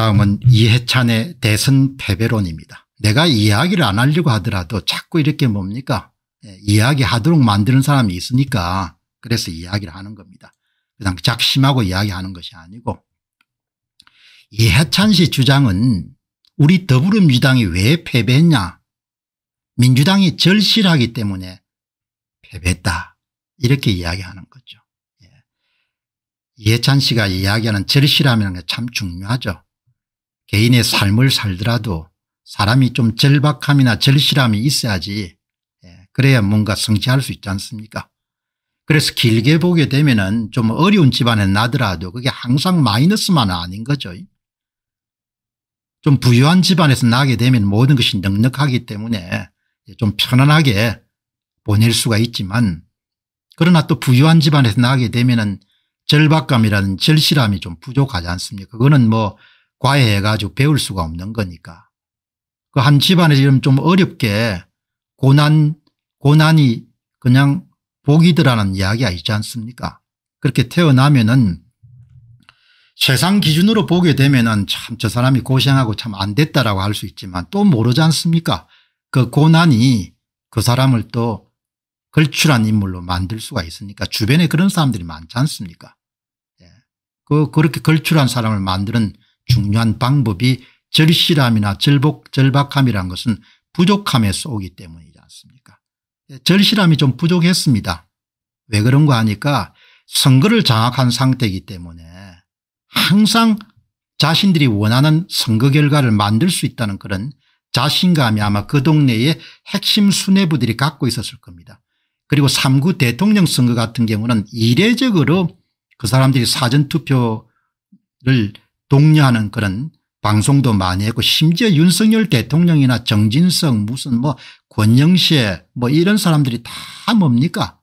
다음은 이해찬의 대선 패배론입니다. 내가 이야기를 안 하려고 하더라도 자꾸 이렇게 뭡니까 예, 이야기하도록 만드는 사람이 있으니까 그래서 이야기를 하는 겁니다. 그냥 작심하고 이야기하는 것이 아니고 이해찬 씨 주장은 우리 더불어민주당이 왜 패배했냐 민주당이 절실하기 때문에 패배했다 이렇게 이야기하는 거죠. 예. 이해찬 씨가 이야기하는 절실함이라는 게 참 중요하죠. 개인의 삶을 살더라도 사람이 좀 절박함이나 절실함이 있어야지 예, 그래야 뭔가 성취할 수 있지 않습니까 그래서 길게 보게 되면 은좀 어려운 집안에 나더라도 그게 항상 마이너스만 아닌 거죠. 좀 부유한 집안에서 나게 되면 모든 것이 넉넉하기 때문에 좀 편안하게 보낼 수가 있지만 그러나 또 부유한 집안에서 나게 되면 은 절박감이라는 절실함이 좀 부족하지 않습니까 그거는 뭐 과외해 가지고 배울 수가 없는 거니까. 그 한 집안에서 이러면 좀 어렵게 고난 고난이 그냥 복이더라는 이야기가 있지 않습니까 그렇게 태어나면은 세상 기준으로 보게 되면은 참 저 사람이 고생하고 참 안 됐다라고 할 수 있지만 또 모르지 않습니까 그 고난이 그 사람을 또 걸출한 인물로 만들 수가 있으니까 주변에 그런 사람들이 많지 않습니까 예. 그 그렇게 걸출한 사람을 만드는 중요한 방법이 절실함이나 절복, 절박함이란 것은 부족함에 쏘기 때문이지 않습니까 예, 절실함이 좀 부족했습니다. 왜 그런 가 하니까 선거를 장악한 상태이기 때문에 항상 자신들이 원하는 선거 결과를 만들 수 있다는 그런 자신감이 아마 그 동네의 핵심 수뇌부들이 갖고 있었을 겁니다. 그리고 3구 대통령 선거 같은 경우는 이례적으로 그 사람들이 사전투표를 독려하는 그런 방송도 많이 했고 심지어 윤석열 대통령이나 정진석 무슨 뭐 권영세 뭐 이런 사람들이 다 뭡니까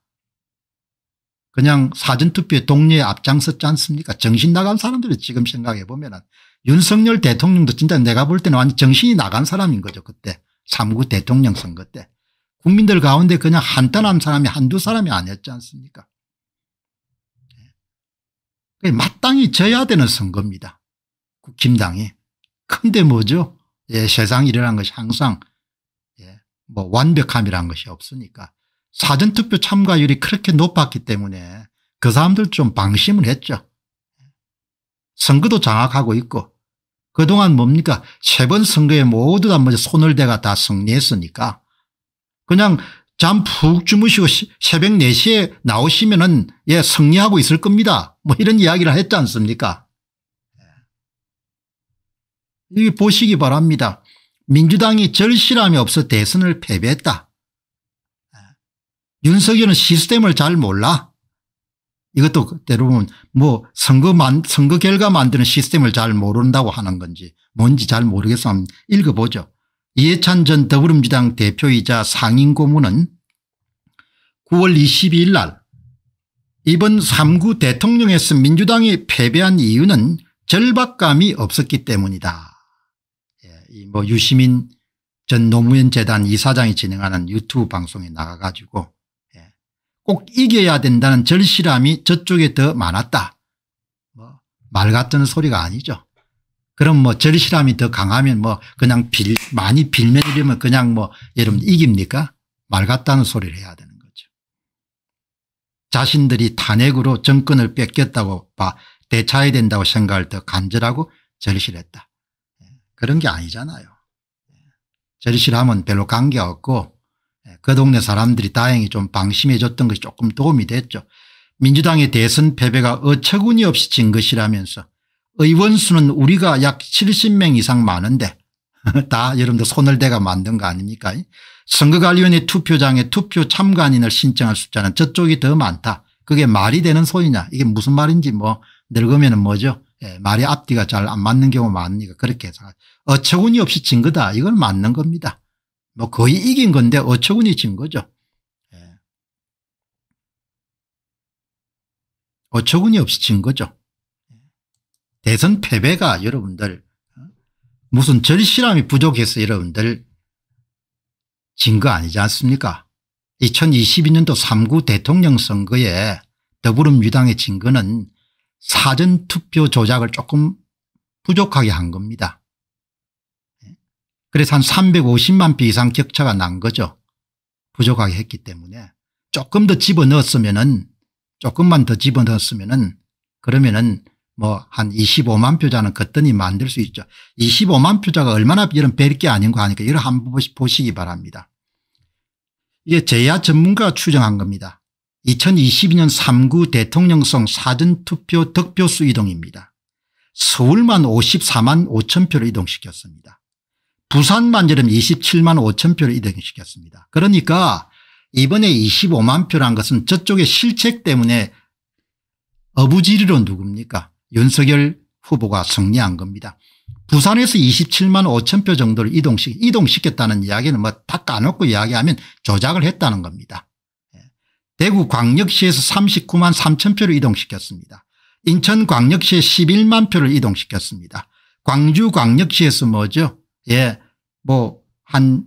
그냥 사전투표에 동료에 앞장섰지 않습니까 정신 나간 사람들이 지금 생각해 보면 은 윤석열 대통령도 진짜 내가 볼 때는 완전 정신이 나간 사람인 거죠 그때 3구 대통령 선거 때 국민들 가운데 그냥 한탄한 사람이 한두 사람이 아니었지 않습니까 예. 마땅히 져야 되는 선거입니다 그 김당이. 근데 뭐죠? 예, 세상 일이라는 것이 항상 예, 뭐완벽함이라 것이 없으니까 사전투표 참가율이 그렇게 높았기 때문에 그 사람들 좀 방심을 했죠. 선거도 장악하고 있고 그동안 뭡니까 세 번 선거에 모두 다 먼저 손을 대가 다 승리했으니까 그냥 잠 푹 주무시고 시, 새벽 4시에 나오시면은 예 승리하고 있을 겁니다. 뭐 이런 이야기를 했지 않습니까 여기 보시기 바랍니다. 민주당이 절실함이 없어 대선을 패배했다. 윤석열은 시스템을 잘 몰라. 이것도 대부분 뭐 선거 만, 선거 결과 만드는 시스템을 잘 모른다고 하는 건지 뭔지 잘 모르겠어 한번 읽어보죠. 이해찬 전 더불어민주당 대표이자 상임 고문은 9월 22일 날 이번 3구 대통령에서 민주당이 패배한 이유는 절박감이 없었기 때문이다. 뭐 유시민 전 노무현 재단 이사장이 진행하는 유튜브 방송에 나가가지고 예, 꼭 이겨야 된다는 절실함이 저쪽에 더 많았다. 뭐 말 같은 소리가 아니죠. 그럼 뭐 절실함이 더 강하면 뭐 그냥 빌 많이 빌면 이러면 그냥 뭐 여러분 이깁니까? 말 같다는 소리를 해야 되는 거죠. 자신들이 탄핵으로 정권을 뺏겼다고 봐 대차야 해 된다고 생각을 더 간절하고 절실했다. 그런 게 아니잖아요. 저 실하면 별로 관계없고 예, 그 동네 사람들이 다행히 좀 방심해줬던 것이 조금 도움이 됐죠. 민주당의 대선 패배가 어처구니 없이 진 것이라면서 의원 수는 우리가 약 70명 이상 많은데 다 여러분들 손을 대가 만든 거 아닙니까 선거관리위원회 투표장에 투표 참관인을 신청할 숫자는 저쪽이 더 많다. 그게 말이 되는 소리냐 이게 무슨 말인지 뭐 늙으면 뭐죠 예, 말의 앞뒤가 잘 안 맞는 경우 가 많으니까 그렇게 해서 어처구니 없이 진 거다. 이건 맞는 겁니다. 뭐 거의 이긴 건데 어처구니 진 거죠. 예. 어처구니 없이 진 거죠. 대선 패배가 여러분들 어? 무슨 절실함이 부족해서 여러분들 진 거 아니지 않습니까 2022년도 3구 대통령 선거에 더불어민주당의 진 거는 사전투표 조작을 조금 부족하게 한 겁니다. 그래서 한 350만 표 이상 격차가 난 거죠. 부족하게 했기 때문에 조금 더 집어넣었으면 은 조금만 더 집어넣었으면 은 그러면은 뭐 한 25만 표자는 거뜬히 만들 수 있죠. 25만 표자가 얼마나 이런 뵐게 아닌 거 하니까 이걸 한번 보시기 바랍니다. 이게 제야 전문가가 추정한 겁니다. 2022년 3구 대통령성 사전투표 득표수 이동입니다. 서울만 54만 5천 표를 이동시켰습니다. 부산만 여름 27만 5천 표를 이동시켰습니다. 그러니까 이번에 25만 표란 것은 저쪽의 실책 때문에 어부지리로 누굽니까 윤석열 후보가 승리한 겁니다. 부산에서 27만 5천 표 정도를 이동시, 이동시켰다는 이야기는 뭐 다 까놓고 이야기하면 조작을 했다는 겁니다. 대구광역시에서 39만 3천 표를 이동시켰습니다. 인천광역시에 11만 표를 이동시켰습니다. 광주광역시에서 뭐죠? 예, 뭐 한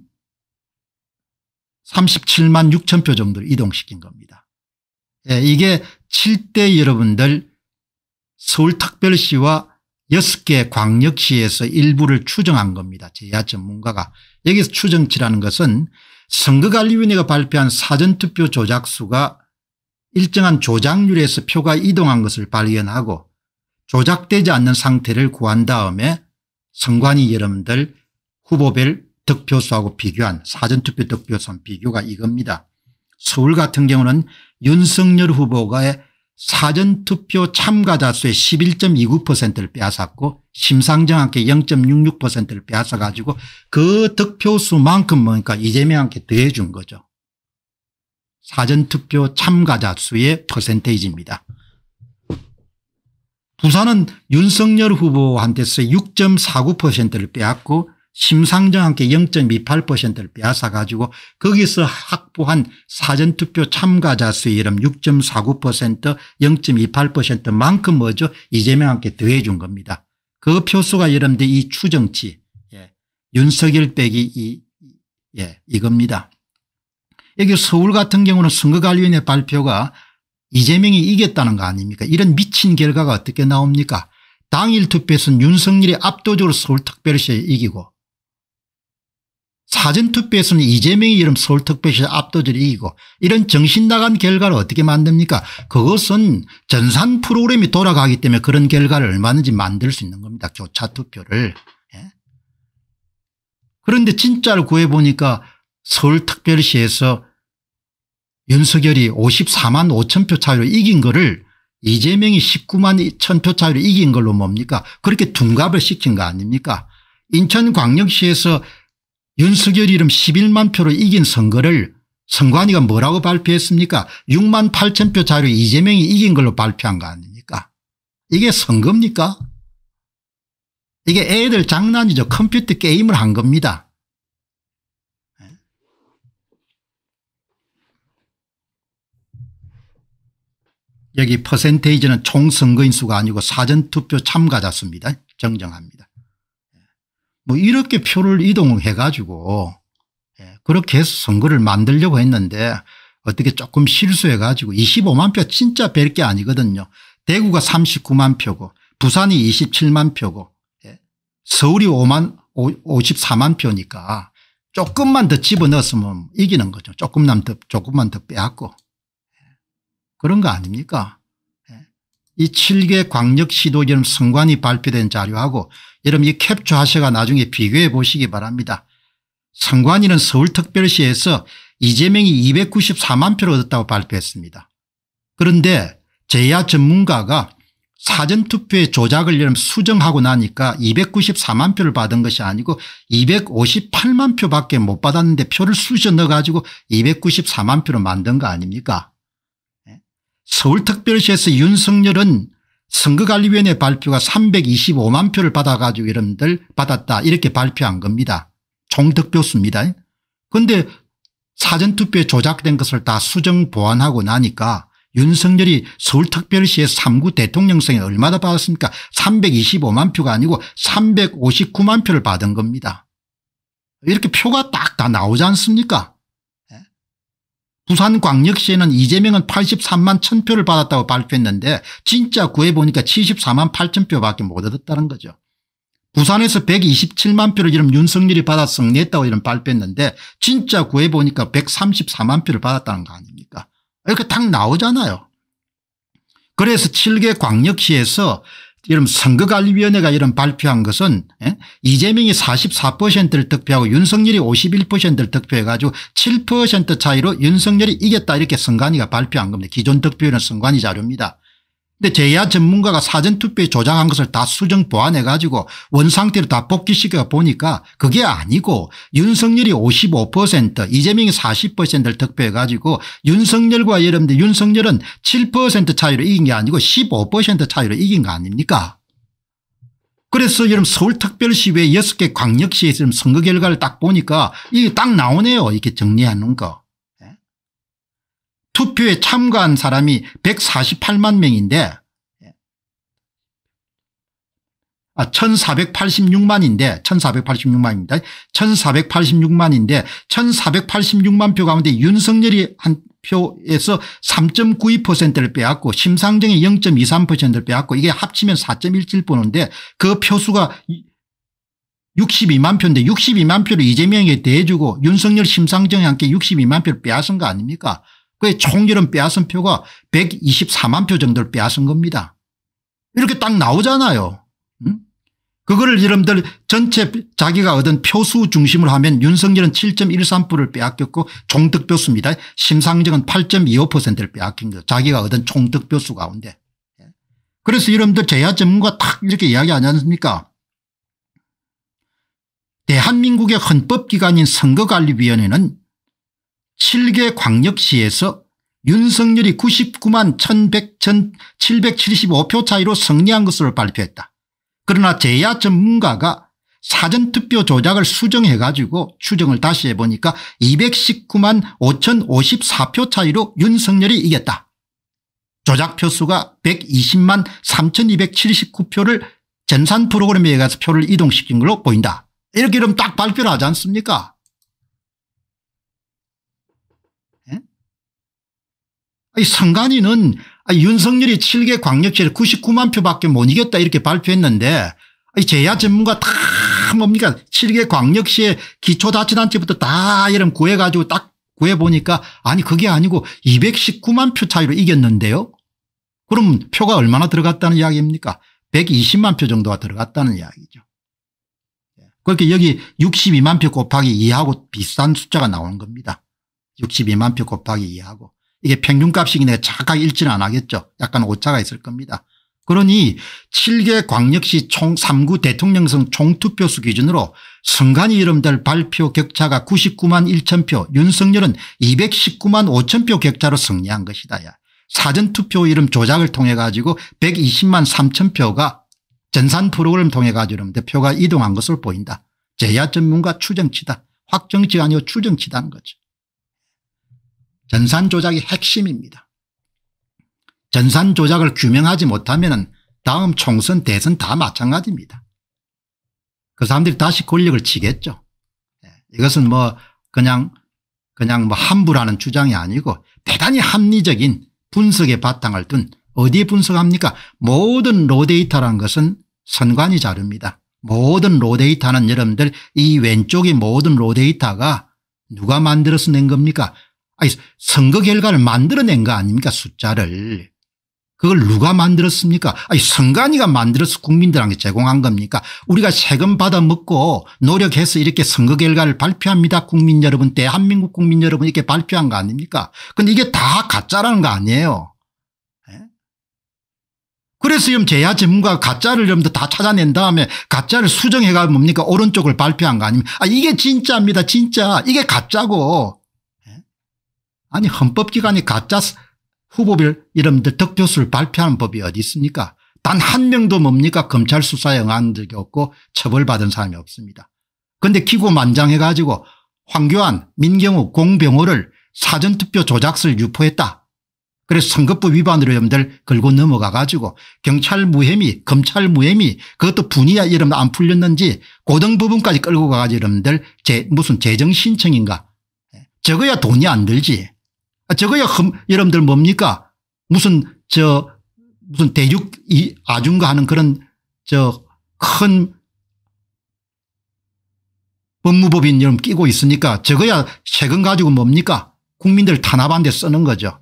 37만 6천 표 정도를 이동시킨 겁니다. 예, 이게 7대 여러분들 서울특별시와 6개 광역시에서 일부를 추정한 겁니다. 제야 전문가가. 여기서 추정치라는 것은 선거관리위원회가 발표한 사전투표 조작수가 일정한 조작률에서 표가 이동한 것을 발견하고 조작되지 않는 상태를 구한 다음에 선관위 여러분들 후보별 득표수하고 비교한 사전투표 득표수 비교가 이겁니다. 서울 같은 경우는 윤석열 후보가의 사전투표 참가자 수의 11.29%를 빼앗았고 심상정한테 0.66%를 빼앗아 가지고 그 득표수만큼 뭐니까 이재명한테 더해 준 거죠. 사전투표 참가자 수의 퍼센테이지입니다. 부산은 윤석열 후보한테서 6.49%를 빼앗고 심상정한테 0.28%를 빼앗아 가지고 거기서 확보한 사전투표 참가자 수 이름 6.49% 0.28%만큼 뭐죠 이재명한테 더해준 겁니다. 그 표수가 여러분들 이 추정치 예. 윤석열 빼기 이, 예. 이겁니다. 여기 서울 같은 경우는 선거관리위원회 발표가 이재명이 이겼다는 거 아닙니까 이런 미친 결과가 어떻게 나옵니까 당일 투표에서는 윤석열이 압도적으로 서울특별시에 이기고 사전투표에서는 이재명이 이름 서울특별시 압도적으로 이기고 이런 정신나간 결과를 어떻게 만듭니까 그것은 전산 프로그램이 돌아가기 때문에 그런 결과를 얼마든지 만들 수 있는 겁니다 교차투표를 예? 그런데 진짜를 구해보니까 서울특별시에서 윤석열이 54만 5천 표 차이로 이긴 거를 이재명이 19만 1천 표 차이로 이긴 걸로 뭡니까 그렇게 둔갑을 시킨 거 아닙니까 인천광역시에서 윤석열 이름 11만 표로 이긴 선거를 선관위가 뭐라고 발표했습니까 6만 8천 표 자료 이재명이 이긴 걸로 발표한 거 아닙니까 이게 선거입니까 이게 애들 장난이죠 컴퓨터 게임을 한 겁니다 여기 퍼센테이지는 총선거인수가 아니고 사전투표 참가자 수입니다. 정정합니다. 뭐 이렇게 표를 이동해 가지고 예, 그렇게 해서 선거를 만들려고 했는데 어떻게 조금 실수해 가지고 25만 표 진짜 별 게 아니거든요. 대구가 39만 표고 부산이 27만 표고 예, 서울이 5만 54만 표니까 조금만 더 집어넣었으면 이기는 거죠. 조금만 더 조금만 더 빼앗고 예, 그런 거 아닙니까 이 7개 광역시도지원 선관위 발표된 자료하고 여러분 이 캡처하셔가 나중에 비교해 보시기 바랍니다. 선관위는 서울특별시에서 이재명이 294만 표를 얻었다고 발표했습니다. 그런데 제야 전문가가 사전투표의 조작을 수정하고 나니까 294만 표를 받은 것이 아니고 258만 표밖에 못 받았는데 표를 쑤셔 넣어가지고 294만 표로 만든 거 아닙니까 예? 서울특별시에서 윤석열은 선거관리위원회 발표가 325만 표를 받아가지고 여러분들 받았다 이렇게 발표한 겁니다. 총득표수입니다. 그런데 사전투표에 조작된 것을 다 수정 보완하고 나니까 윤석열이 서울특별시의 3구 대통령성에 얼마나 받았습니까 325만 표가 아니고 359만 표를 받은 겁니다. 이렇게 표가 딱 다 나오지 않습니까 부산광역시에는 이재명은 83만 1000표를 받았다고 발표했는데 진짜 구해보니까 74만 8000표밖에 못 얻었다는 거죠. 부산에서 127만 표를 이름 윤석열이 받아 승리했다고 이름 발표했는데 진짜 구해보니까 134만 표를 받았다는 거 아닙니까 이렇게 딱 나오잖아요. 그래서 7개 광역시에서 이런 선거관리위원회가 이런 발표한 것은 예? 이재명이 44%를 득표하고 윤석열이 51%를 득표해 가지고 7% 차이로 윤석열이 이겼다 이렇게 선관위가 발표한 겁니다. 기존 득표율은 선관위 자료입니다. 근데 제야 전문가가 사전투표에 조작한 것을 다 수정 보완해 가지고 원상태로 다 복귀시켜 보니까 그게 아니고 윤석열이 55% 이재명이 40%를 득표해 가지고 윤석열과 여러분들 윤석열은 7% 차이로 이긴 게 아니고 15% 차이로 이긴 거 아닙니까 그래서 여러분 서울특별시 외 6개 광역시에 지금 선거 결과를 딱 보니까 이게 딱 나오네요 이렇게 정리하는 거. 투표에 참가한 사람이 148만 명인데 아, 1486만인데 1486만입니다. 1486만인데 1486만 표 가운데 윤석열이 한 표에서 3.92%를 빼앗고 심상정이 0.23%를 빼앗고 이게 합치면 4.17%인데 그 표수가 62만 표인데 62만 표를 이재명에게 대주고 윤석열 심상정이 함께 62만 표를 빼앗은 거 아닙니까 그의 총질은 빼앗은 표가 124만 표 정도를 빼앗은 겁니다. 이렇게 딱 나오잖아요. 그거를 여러분들 전체 자기가 얻은 표수 중심으 하면 윤석열은 7.13%를 빼앗겼고 총득표수입니다. 심상정은 8.25%를 빼앗긴 거죠. 자기가 얻은 총득표수 가운데. 예. 그래서 여러분들 제야 전문가 탁 이렇게 이야기하지 않습니까 대한민국의 헌법기관인 선거관리위원회는 7개 광역시에서 윤석열이 99만 1175표 차이로 승리한 것으로 발표했다. 그러나 제야 전문가가 사전투표 조작을 수정해 가지고 추정을 다시 해보니까 219만 5054표 차이로 윤석열이 이겼다. 조작표수가 120만 3279표를 전산 프로그램에 가서 표를 이동시킨 걸로 보인다. 이렇게 이러면 딱 발표를 하지 않습니까 이 선관위는 윤석열이 7개 광역시를 99만 표밖에 못 이겼다 이렇게 발표했는데 이 제야 전문가 다 뭡니까 7개 광역시에 기초자치단체부터 다이런 구해가지고 딱 구해보니까 아니 그게 아니고 219만 표 차이로 이겼는데요. 그럼 표가 얼마나 들어갔다는 이야기입니까 120만 표 정도가 들어갔다는 이야기죠. 예. 그렇게 여기 62만 표 곱하기 2하고 비슷한 숫자가 나오는 겁니다. 62만 표 곱하기 2하고 이게 평균값이긴 착하게 일치는 안 하겠죠. 약간 오차가 있을 겁니다. 그러니 7개 광역시 총 3구 대통령성 총투표수 기준으로 선관위 이름들 발표 격차가 99만 1천 표 윤석열은 219만 5천 표 격차로 승리한 것이다. 야. 사전투표 이름 조작을 통해 가지고 120만 3천 표가 전산 프로그램 통해 가지고 대표가 이동한 것으로 보인다. 제야 전문가 추정치다. 확정치가 아니고 추정치다는 거죠. 전산 조작이 핵심입니다. 전산 조작을 규명하지 못하면 다음 총선 대선 다 마찬가지입니다. 그 사람들이 다시 권력을 치겠죠. 예, 이것은 뭐 그냥 그냥 뭐 함부라는 주장이 아니고 대단히 합리적인 분석의 바탕을 둔 어디에 분석합니까 모든 로데이터란 것은 선관이 자릅니다. 모든 로데이터는 여러분들 이 왼쪽의 모든 로데이터가 누가 만들어서 낸 겁니까 아니 선거 결과를 만들어낸 거 아닙니까 숫자를. 그걸 누가 만들었습니까 아니 선관위가 만들어서 국민들한테 제공한 겁니까 우리가 세금 받아 먹고 노력해서 이렇게 선거 결과를 발표합니다 국민 여러분 대한민국 국민 여러분 이렇게 발표한 거 아닙니까 근데 이게 다 가짜라는 거 아니에요 예? 그래서 지금 제야 전문가 가짜를 좀 더 다 찾아낸 다음에 가짜를 수정해가 뭡니까 오른쪽을 발표한 거 아닙니까 아 이게 진짜입니다 진짜 이게 가짜고 아니 헌법기관이 가짜 후보별 이름들 덕표수를 발표하는 법이 어디 있습니까 단 한 명도 뭡니까 검찰 수사에 응한 적이 없고 처벌받은 사람이 없습니다. 그런데 기고만장해 가지고 황교안 민경욱 공병호를 사전투표 조작를 유포했다. 그래서 선거법 위반으로 여 염들 걸고 넘어가 가지고 경찰 무혐의 검찰 무혐의 그것도 분이야 이름 안 풀렸는지 고등법원까지 끌고 가가지고 여러분들제 무슨 재정신청인가 예, 적어야 돈이 안 들지 아, 저거야 험, 여러분들 뭡니까? 무슨 저 무슨 대륙 이 아중가 하는 그런 저 큰 법무법인 여러 끼고 있으니까 저거야 세금 가지고 뭡니까? 국민들 탄압한데 쓰는 거죠.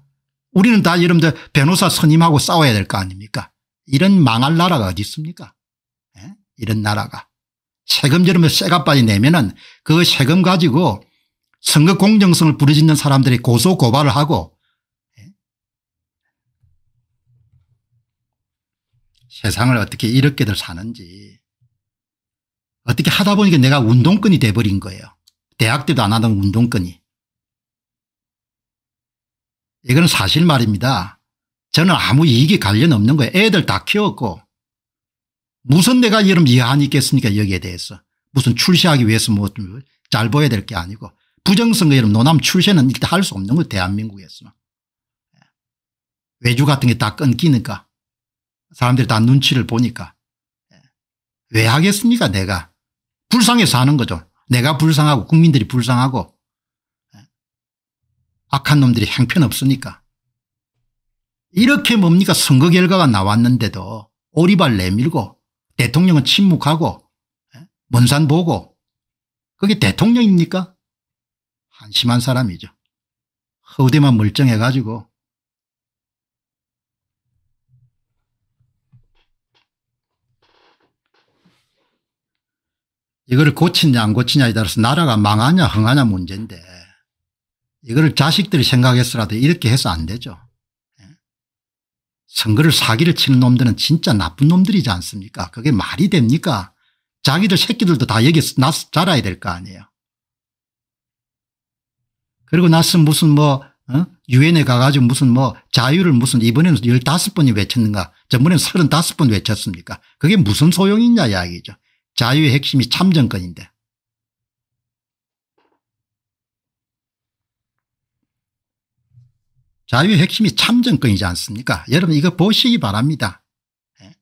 우리는 다 여러분들 변호사 선임하고 싸워야 될 거 아닙니까? 이런 망할 나라가 어디 있습니까? 에? 예? 이런 나라가. 세금 여러분 쇠가빠지 내면은 그 세금 가지고 선거 공정성을 부르짖는 사람들이 고소 고발을 하고 예? 세상을 어떻게 이렇게들 사는지 어떻게 하다 보니까 내가 운동권이 돼버린 거예요. 대학 때도 안 하던 운동권이. 이건 사실 말입니다. 저는 아무 이익이 관련 없는 거예요. 애들 다 키웠고 무슨 내가 여름 이해안 있겠습니까 여기에 대해서. 무슨 출시하기 위해서 뭐잘 보여야 될 게 아니고 부정선거에는 노남 출세는 이렇게 할 수 없는 거 대한민국에서. 예. 외주 같은 게 다 끊기니까 사람들이 다 눈치를 보니까 예. 왜 하겠습니까 내가 불쌍해서 하는 거죠. 내가 불쌍하고 국민들이 불쌍하고 예. 악한 놈들이 행편없으니까 이렇게 뭡니까 선거 결과가 나왔는데도 오리발 내밀고 대통령은 침묵하고 먼산 보고 그게 대통령입니까 한심한 사람이죠. 허우대만 멀쩡해가지고 이거를 고치냐 안 고치냐에 따라서 나라가 망하냐 흥하냐 문제인데 이거를 자식들이 생각해서라도 이렇게 해서 안 되죠. 예? 선거를 사기를 치는 놈들은 진짜 나쁜 놈들이지 않습니까 그게 말이 됩니까 자기들 새끼들도 다 여기 나서 자라야 될 거 아니에요. 그리고 나서 무슨 뭐 어? 유엔에 가가지고 무슨 뭐 자유를 무슨 이번에는 15번이 외쳤는가 저번에는 35번 외쳤습니까 그게 무슨 소용이 있냐 이야기죠. 자유의 핵심이 참정권인데. 자유의 핵심이 참정권이지 않습니까 여러분 이거 보시기 바랍니다. 예.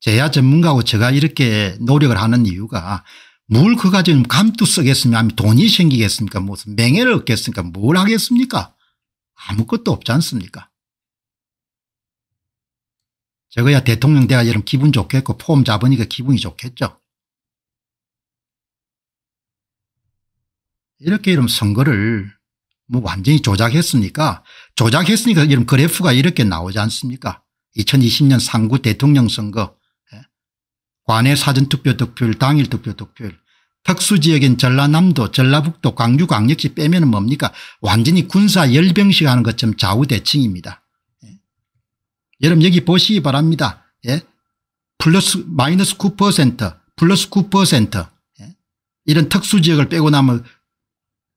제야 전문가고 제가 이렇게 노력을 하는 이유가 뭘그가지고 감투 쓰겠습니까? 돈이 생기겠습니까? 무슨 맹해를 얻겠습니까? 뭘 하겠습니까? 아무것도 없지 않습니까? 저거야 대통령 돼야 여러 기분 좋겠고 폼 잡으니까 기분이 좋겠죠. 이렇게 이런 선거를 뭐 완전히 조작했습니까? 조작했으니까 이런 그래프가 이렇게 나오지 않습니까? 2020년 상구 대통령 선거 예? 관외 사전투표 득표율 당일 투표 득표율 특수지역인 전라남도 전라북도 광주 광역시 빼면 은 뭡니까 완전히 군사 열병식 하는 것처럼 좌우대칭입니다. 예. 여러분 여기 보시기 바랍니다. 예. 플러스 마이너스 9% 플러스 9% 예. 이런 특수지역을 빼고 나면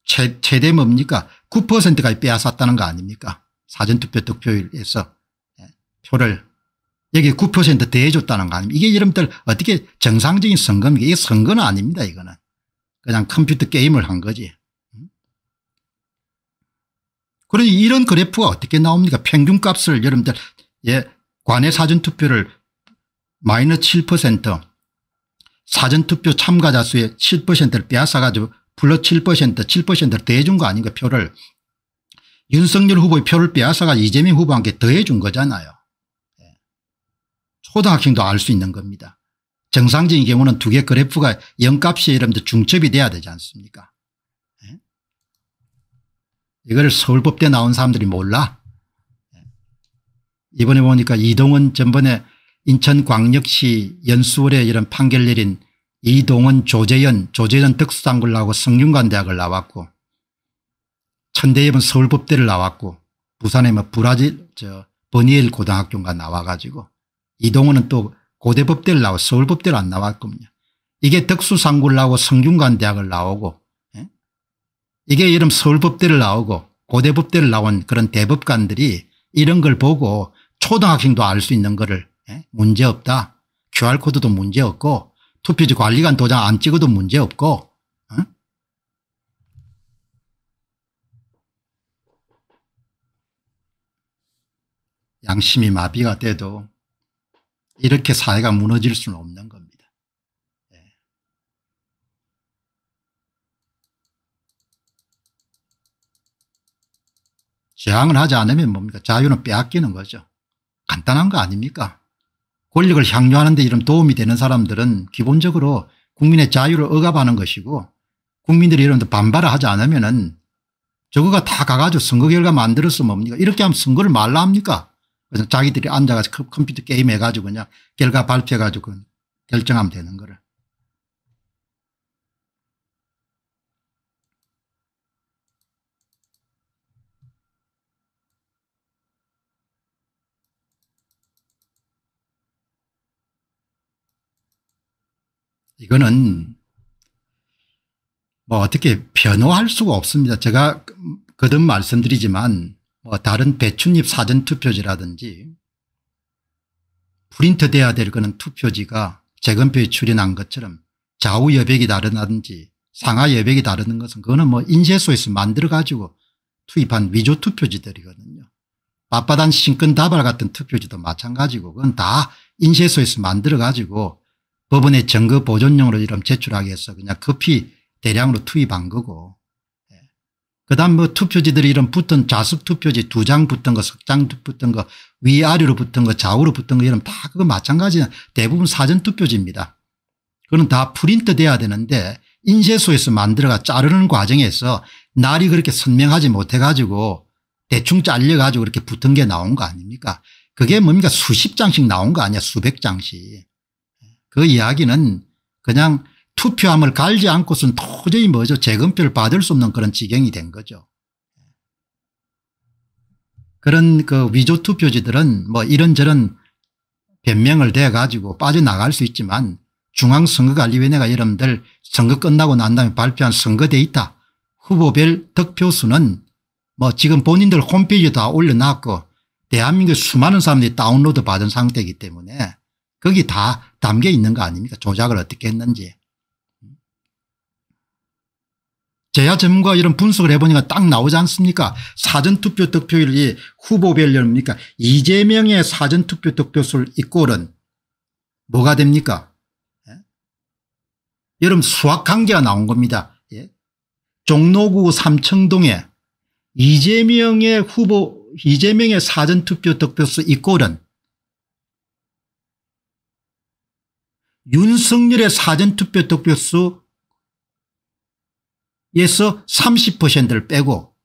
최, 최대 뭡니까 9%까지 빼앗았다는 거 아닙니까 사전투표 득표율에서 예. 표를 여기 9% 대해줬다는 거 아닙니까 이게 여러분들 어떻게 정상적인 선거입니까 이게 선거는 아닙니다 이거는 그냥 컴퓨터 게임을 한 거지 음? 그러니 이런 그래프가 어떻게 나옵니까 평균값을 여러분들 예, 관외 사전투표를 마이너스 7% 사전투표 참가자 수의 7%를 빼앗아가지고 불러 7% 7%를 대해준 거 아닌가 표를 윤석열 후보의 표를 빼앗아가 이재명 후보한테 더해준 거잖아요. 초등학생도 알 수 있는 겁니다. 정상적인 경우는 두 개 그래프가 0값이 여러분들 중첩이 돼야 되지 않습니까 예? 이걸 서울법대 나온 사람들이 몰라 예. 이번에 보니까 이동은 전번에 인천광역시 연수월에 이런 판결 내린 이동은 조재현 조재현 특수상굴 나오고 성균관대학을 나왔고 천대엽은 서울법대를 나왔고 부산에 뭐 브라질 저 버니엘 고등학교인가 나와가지고 이동호는 또 고대법대를 나와 서울법대를 안 나왔거든요. 이게 덕수상구를 나오고 성균관대학을 나오고 예? 이게 이름 서울법대를 나오고 고대법대를 나온 그런 대법관들이 이런 걸 보고 초등학생도 알 수 있는 거를 예? 문제없다. QR코드도 문제없고 투표지 관리관 도장 안 찍어도 문제없고 양심이 마비가 돼도 이렇게 사회가 무너질 수는 없는 겁니다. 예. 저항을 하지 않으면 뭡니까 자유는 빼앗기는 거죠. 간단한 거 아닙니까 권력을 향유하는 데 이런 도움이 되는 사람들은 기본적으로 국민의 자유를 억압하는 것이고 국민들이 이런 데 반발을 하지 않으면 은 저거가 다 가가지고 선거 결과 만들어서 뭡니까 이렇게 하면 선거를 말라 합니까 그래서 자기들이 앉아가서 컴퓨터 게임 해가지고 그냥 결과 발표해가지고 결정하면 되는 거를. 이거는 뭐 어떻게 변호할 수가 없습니다. 제가 그, 거듭 말씀드리지만 뭐 다른 배춧잎 사전투표지라든지 프린트돼야 될그는 투표지가 재검표에 출연한 것처럼 좌우 여백이 다르다든지 상하 여백이 다르는 것은 그거는 뭐 인쇄소에서 만들어 가지고 투입한 위조 투표지들이거든요. 밥바단신근 다발 같은 투표지도 마찬가지고 그건 다 인쇄소에서 만들어 가지고 법원의 증거 보존용으로 이런 제출하기 위해서 그냥 급히 대량으로 투입한 거고 그 다음 뭐 투표지들이 이런 붙은 좌석 투표지 두 장 붙은 거, 석 장 붙은 거, 위아래로 붙은 거, 좌우로 붙은 거 이런 다 그거 마찬가지는 대부분 사전 투표지입니다. 그거는 다 프린트 돼야 되는데 인쇄소에서 만들어가 자르는 과정에서 날이 그렇게 선명하지 못해 가지고 대충 잘려 가지고 이렇게 붙은 게 나온 거 아닙니까 그게 뭡니까 수십 장씩 나온 거 아니야 수백 장씩 그 이야기는 그냥 투표함을 갈지 않고서는 도저히 뭐죠 재검표를 받을 수 없는 그런 지경이 된 거죠. 그런 그 위조 투표지들은 뭐 이런저런 변명을 대 가지고 빠져나갈 수 있지만 중앙선거관리위원회가 여러분들 선거 끝나고 난 다음에 발표한 선거 데이터 후보별 득표수는 뭐 지금 본인들 홈페이지에 다 올려놨고 대한민국 수많은 사람들이 다운로드 받은 상태이기 때문에 거기 다 담겨 있는 거 아닙니까 조작을 어떻게 했는지 제야 전문가 이런 분석을 해보니까 딱 나오지 않습니까 사전투표 득표율이 후보별로 뭡니까 이재명의 사전투표 득표수 이꼴은 뭐가 됩니까 예? 여러분 수학관계가 나온 겁니다 예? 종로구 삼청동에 이재명의 후보 이재명의 사전투표 득표수 이꼴은 윤석열의 사전투표 득표수 에서 30%를 빼고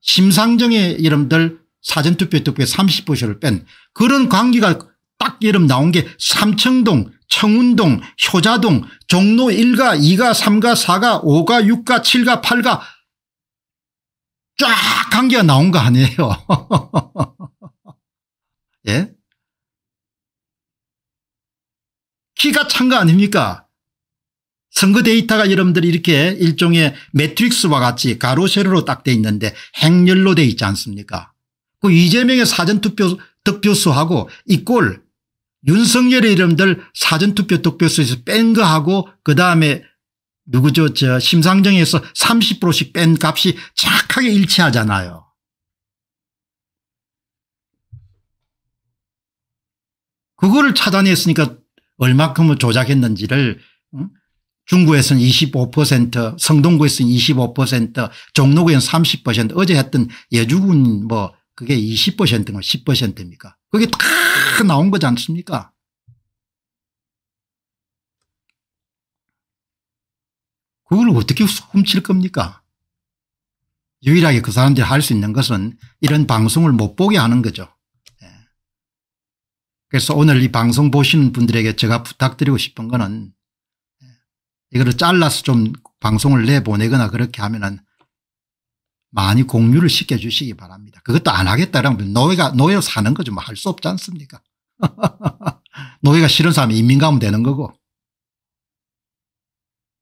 심상정의 이름들 사전투표 투표에 30%를 뺀 그런 관계가 딱 이름 나온 게 삼청동 청운동 효자동 종로 1가 2가 3가 4가 5가 6가 7가 8가 쫙 관계가 나온 거 아니에요 예? 키가 찬 거 아닙니까 선거 데이터가 여러분들 이렇게 일종의 매트릭스와 같이 가로 세로로 딱 돼 있는데 행렬로 돼 있지 않습니까 그 이재명의 사전투표 득표수하고 이 꼴 윤석열의 이름들 사전투표 득표수에서 뺀 거하고 그다음에 누구죠 저 심상정에서 30%씩 뺀 값이 정확하게 일치하잖아요. 그거를 찾아냈으니까 얼마큼을 조작했는지를 응? 중구에서는 25% 성동구에서는 25% 종로구에는 30% 어제 했던 예주군 뭐 그게 20%인가 10%입니까 그게 다 나온 거지 않습니까 그걸 어떻게 훔칠 겁니까 유일하게 그 사람들이 할 수 있는 것은 이런 방송을 못 보게 하는 거죠. 예. 그래서 오늘 이 방송 보시는 분들에게 제가 부탁드리고 싶은 거는 이거를 잘라서 좀 방송을 내보내거나 그렇게 하면은 많이 공유를 시켜주시기 바랍니다. 그것도 안 하겠다 그면 노예가, 노예 사는 거좀할수 뭐 없지 않습니까? 노예가 싫은 사람이 인민 가면 되는 거고.